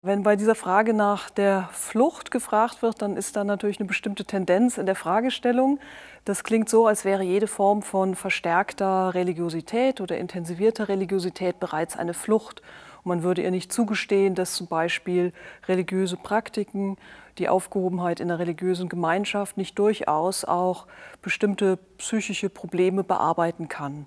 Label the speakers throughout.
Speaker 1: Wenn bei dieser Frage nach der Flucht gefragt wird, dann ist da natürlich eine bestimmte Tendenz in der Fragestellung. Das klingt so, als wäre jede Form von verstärkter Religiosität oder intensivierter Religiosität bereits eine Flucht. Und man würde ihr nicht zugestehen, dass zum Beispiel religiöse Praktiken, die Aufgehobenheit in der religiösen Gemeinschaft nicht durchaus auch bestimmte psychische Probleme bearbeiten kann.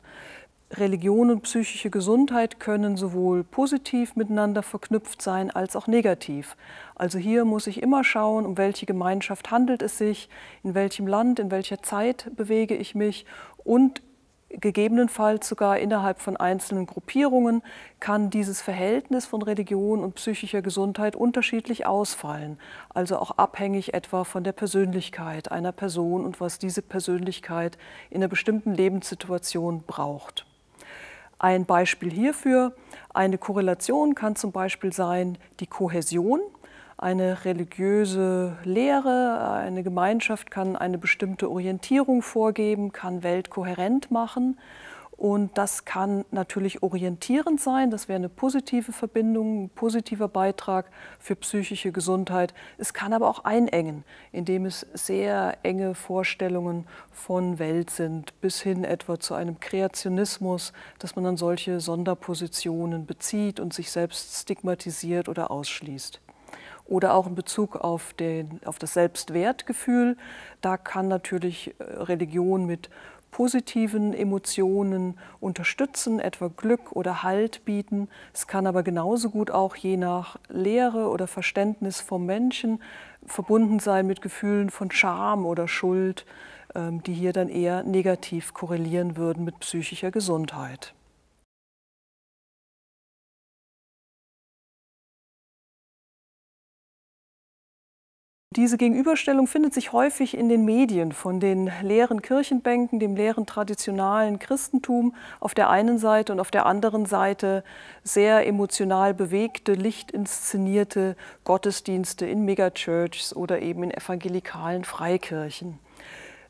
Speaker 1: Religion und psychische Gesundheit können sowohl positiv miteinander verknüpft sein als auch negativ. Also hier muss ich immer schauen, um welche Gemeinschaft handelt es sich, in welchem Land, in welcher Zeit bewege ich mich und gegebenenfalls sogar innerhalb von einzelnen Gruppierungen kann dieses Verhältnis von Religion und psychischer Gesundheit unterschiedlich ausfallen, also auch abhängig etwa von der Persönlichkeit einer Person und was diese Persönlichkeit in einer bestimmten Lebenssituation braucht. Ein Beispiel hierfür, eine Korrelation kann zum Beispiel sein die Kohäsion. Eine religiöse Lehre, eine Gemeinschaft kann eine bestimmte Orientierung vorgeben, kann Welt kohärent machen. Und das kann natürlich orientierend sein. Das wäre eine positive Verbindung, ein positiver Beitrag für psychische Gesundheit. Es kann aber auch einengen, indem es sehr enge Vorstellungen von Welt sind, bis hin etwa zu einem Kreationismus, dass man dann solche Sonderpositionen bezieht und sich selbst stigmatisiert oder ausschließt oder auch in Bezug auf, den, auf das Selbstwertgefühl. Da kann natürlich äh, Religion mit positiven Emotionen unterstützen, etwa Glück oder Halt bieten. Es kann aber genauso gut auch je nach Lehre oder Verständnis vom Menschen verbunden sein mit Gefühlen von Scham oder Schuld, ähm, die hier dann eher negativ korrelieren würden mit psychischer Gesundheit. Diese Gegenüberstellung findet sich häufig in den Medien von den leeren Kirchenbänken, dem leeren traditionalen Christentum auf der einen Seite und auf der anderen Seite sehr emotional bewegte, lichtinszenierte Gottesdienste in Megachurches oder eben in evangelikalen Freikirchen.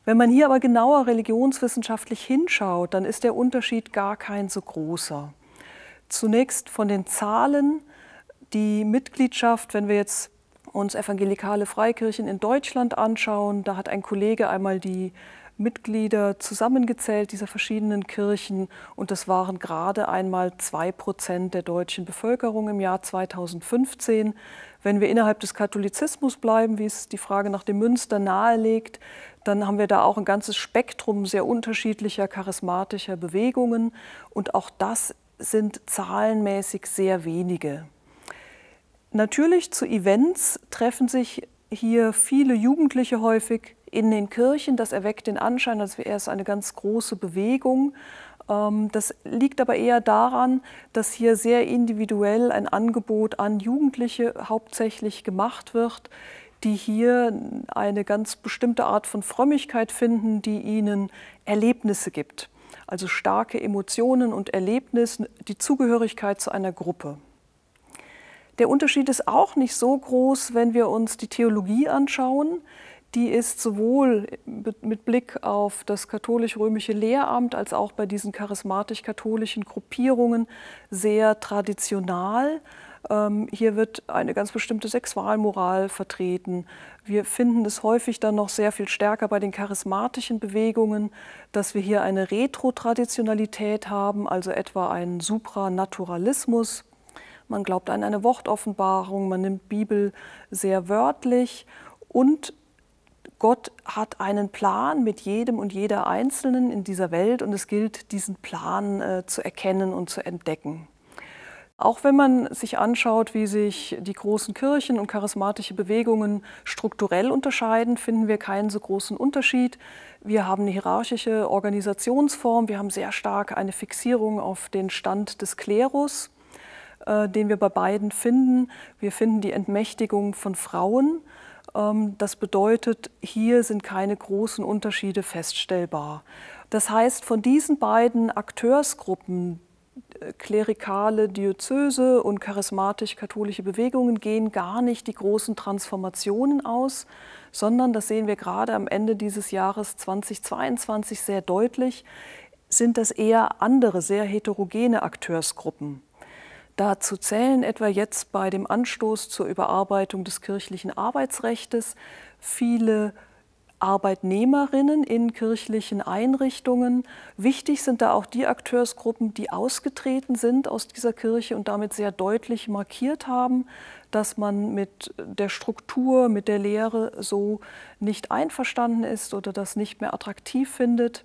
Speaker 1: Wenn man hier aber genauer religionswissenschaftlich hinschaut, dann ist der Unterschied gar kein so großer. Zunächst von den Zahlen. Die Mitgliedschaft, wenn wir jetzt uns evangelikale Freikirchen in Deutschland anschauen, da hat ein Kollege einmal die Mitglieder zusammengezählt dieser verschiedenen Kirchen und das waren gerade einmal zwei Prozent der deutschen Bevölkerung im Jahr 2015. Wenn wir innerhalb des Katholizismus bleiben, wie es die Frage nach dem Münster nahelegt, dann haben wir da auch ein ganzes Spektrum sehr unterschiedlicher charismatischer Bewegungen und auch das sind zahlenmäßig sehr wenige. Natürlich zu Events treffen sich hier viele Jugendliche häufig in den Kirchen. Das erweckt den Anschein, als wäre es eine ganz große Bewegung. Ähm, das liegt aber eher daran, dass hier sehr individuell ein Angebot an Jugendliche hauptsächlich gemacht wird, die hier eine ganz bestimmte Art von Frömmigkeit finden, die ihnen Erlebnisse gibt. Also starke Emotionen und Erlebnisse, die Zugehörigkeit zu einer Gruppe. Der Unterschied ist auch nicht so groß, wenn wir uns die Theologie anschauen. Die ist sowohl mit Blick auf das katholisch-römische Lehramt als auch bei diesen charismatisch-katholischen Gruppierungen sehr traditional. Ähm, hier wird eine ganz bestimmte Sexualmoral vertreten. Wir finden es häufig dann noch sehr viel stärker bei den charismatischen Bewegungen, dass wir hier eine Retrotraditionalität haben, also etwa einen Supranaturalismus, man glaubt an eine Wortoffenbarung, man nimmt Bibel sehr wörtlich und Gott hat einen Plan mit jedem und jeder Einzelnen in dieser Welt und es gilt, diesen Plan äh, zu erkennen und zu entdecken. Auch wenn man sich anschaut, wie sich die großen Kirchen und charismatische Bewegungen strukturell unterscheiden, finden wir keinen so großen Unterschied. Wir haben eine hierarchische Organisationsform, wir haben sehr stark eine Fixierung auf den Stand des Klerus äh, den wir bei beiden finden. Wir finden die Entmächtigung von Frauen. Ähm, das bedeutet, hier sind keine großen Unterschiede feststellbar. Das heißt, von diesen beiden Akteursgruppen, äh, klerikale Diözese und charismatisch-katholische Bewegungen gehen gar nicht die großen Transformationen aus, sondern, das sehen wir gerade am Ende dieses Jahres 2022 sehr deutlich, sind das eher andere, sehr heterogene Akteursgruppen. Dazu zählen etwa jetzt bei dem Anstoß zur Überarbeitung des kirchlichen Arbeitsrechts viele Arbeitnehmerinnen in kirchlichen Einrichtungen. Wichtig sind da auch die Akteursgruppen, die ausgetreten sind aus dieser Kirche und damit sehr deutlich markiert haben, dass man mit der Struktur, mit der Lehre so nicht einverstanden ist oder das nicht mehr attraktiv findet.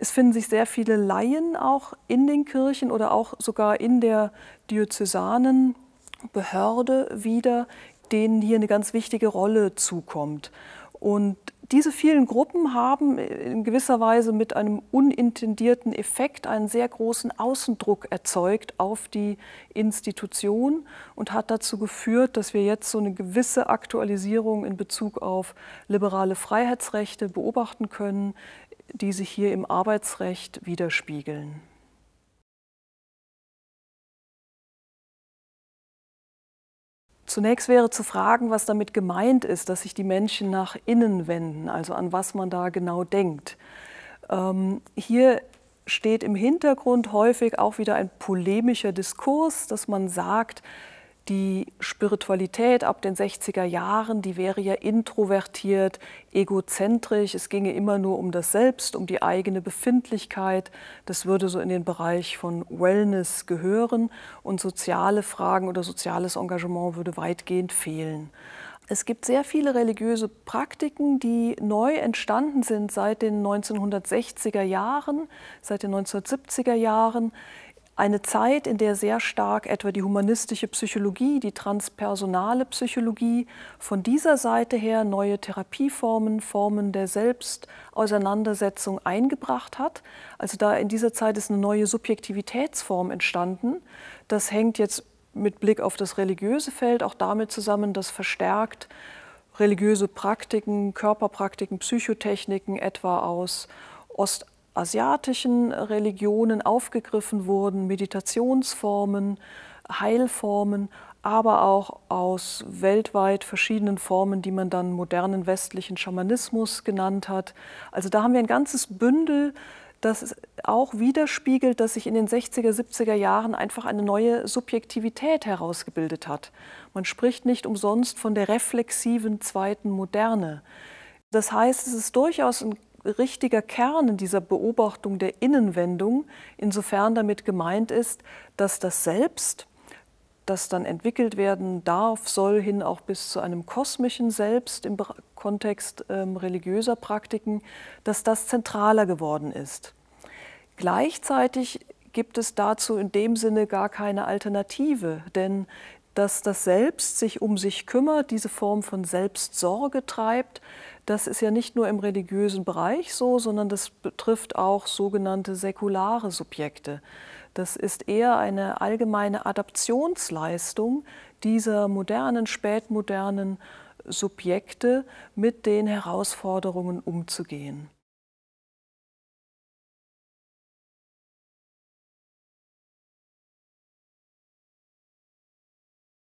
Speaker 1: Es finden sich sehr viele Laien auch in den Kirchen oder auch sogar in der diözesanen Behörde wieder, denen hier eine ganz wichtige Rolle zukommt. Und diese vielen Gruppen haben in gewisser Weise mit einem unintendierten Effekt einen sehr großen Außendruck erzeugt auf die Institution und hat dazu geführt, dass wir jetzt so eine gewisse Aktualisierung in Bezug auf liberale Freiheitsrechte beobachten können, die sich hier im Arbeitsrecht widerspiegeln. Zunächst wäre zu fragen, was damit gemeint ist, dass sich die Menschen nach innen wenden, also an was man da genau denkt. Ähm, hier steht im Hintergrund häufig auch wieder ein polemischer Diskurs, dass man sagt, die Spiritualität ab den 60er Jahren, die wäre ja introvertiert, egozentrisch. Es ginge immer nur um das Selbst, um die eigene Befindlichkeit. Das würde so in den Bereich von Wellness gehören und soziale Fragen oder soziales Engagement würde weitgehend fehlen. Es gibt sehr viele religiöse Praktiken, die neu entstanden sind seit den 1960er Jahren, seit den 1970er Jahren eine Zeit, in der sehr stark etwa die humanistische Psychologie, die transpersonale Psychologie von dieser Seite her neue Therapieformen, Formen der Selbstauseinandersetzung eingebracht hat. Also da in dieser Zeit ist eine neue Subjektivitätsform entstanden. Das hängt jetzt mit Blick auf das religiöse Feld auch damit zusammen, dass verstärkt religiöse Praktiken, Körperpraktiken, Psychotechniken etwa aus Ostasiens asiatischen Religionen aufgegriffen wurden, Meditationsformen, Heilformen, aber auch aus weltweit verschiedenen Formen, die man dann modernen westlichen Schamanismus genannt hat. Also da haben wir ein ganzes Bündel, das auch widerspiegelt, dass sich in den 60er, 70er Jahren einfach eine neue Subjektivität herausgebildet hat. Man spricht nicht umsonst von der reflexiven zweiten Moderne. Das heißt, es ist durchaus ein richtiger Kern in dieser Beobachtung der Innenwendung, insofern damit gemeint ist, dass das Selbst, das dann entwickelt werden darf, soll hin auch bis zu einem kosmischen Selbst im Kontext ähm, religiöser Praktiken, dass das zentraler geworden ist. Gleichzeitig gibt es dazu in dem Sinne gar keine Alternative, denn dass das Selbst sich um sich kümmert, diese Form von Selbstsorge treibt. Das ist ja nicht nur im religiösen Bereich so, sondern das betrifft auch sogenannte säkulare Subjekte. Das ist eher eine allgemeine Adaptionsleistung dieser modernen, spätmodernen Subjekte, mit den Herausforderungen umzugehen.